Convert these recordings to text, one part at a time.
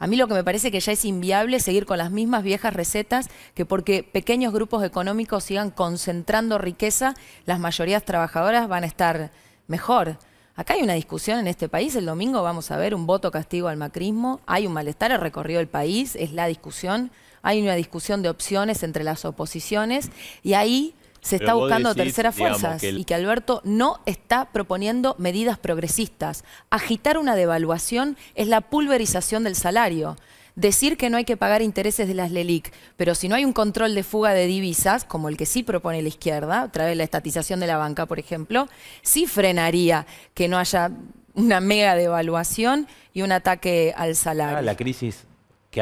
A mí lo que me parece que ya es inviable seguir con las mismas viejas recetas que porque pequeños grupos económicos sigan concentrando riqueza, las mayorías trabajadoras van a estar mejor. Acá hay una discusión en este país, el domingo vamos a ver un voto castigo al macrismo, hay un malestar al recorrido el país, es la discusión, hay una discusión de opciones entre las oposiciones y ahí se está buscando terceras fuerzas y que Alberto no está proponiendo medidas progresistas. Agitar una devaluación es la pulverización del salario decir que no hay que pagar intereses de las LELIC, pero si no hay un control de fuga de divisas, como el que sí propone la izquierda, a través de la estatización de la banca, por ejemplo, sí frenaría que no haya una mega devaluación y un ataque al ah, salario. la crisis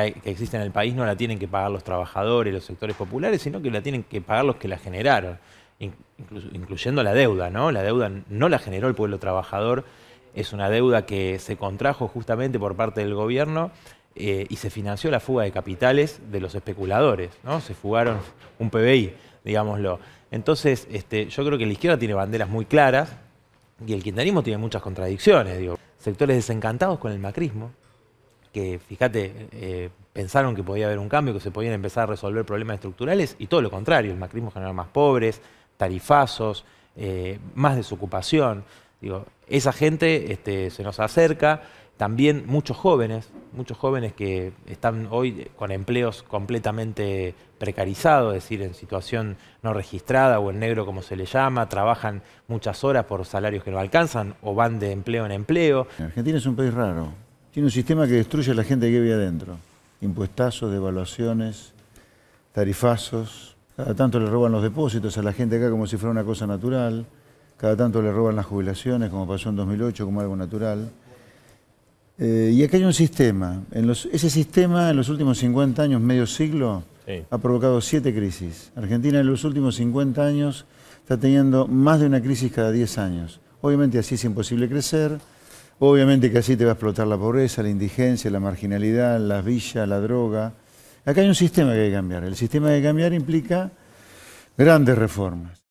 que, existe en el país no la tienen que pagar los trabajadores, los sectores populares, sino que la tienen que pagar los que la generaron, incluyendo la deuda, ¿no? La deuda no la generó el pueblo trabajador, es una deuda que se contrajo justamente por parte del gobierno eh, y se financió la fuga de capitales de los especuladores, ¿no? Se fugaron un PBI, digámoslo. Entonces, este, yo creo que la izquierda tiene banderas muy claras y el quintanismo tiene muchas contradicciones, digo. Sectores desencantados con el macrismo, que, fíjate, eh, pensaron que podía haber un cambio, que se podían empezar a resolver problemas estructurales, y todo lo contrario, el macrismo generó más pobres, tarifazos, eh, más desocupación. Digo, esa gente este, se nos acerca, también muchos jóvenes, muchos jóvenes que están hoy con empleos completamente precarizados, es decir, en situación no registrada o en negro como se le llama, trabajan muchas horas por salarios que no alcanzan o van de empleo en empleo. Argentina es un país raro tiene un sistema que destruye a la gente que vive adentro. Impuestazos, devaluaciones, tarifazos. Cada tanto le roban los depósitos a la gente acá como si fuera una cosa natural. Cada tanto le roban las jubilaciones, como pasó en 2008, como algo natural. Eh, y acá hay un sistema. ese sistema, en los últimos 50 años, medio siglo, ha provocado siete crisis. Argentina en los últimos 50 años está teniendo más de una crisis cada 10 años. Obviamente así es imposible crecer, Obviamente que así te va a explotar la pobreza, la indigencia, la marginalidad, las villas, la droga. Acá hay un sistema que hay que cambiar. El sistema que hay que cambiar implica grandes reformas.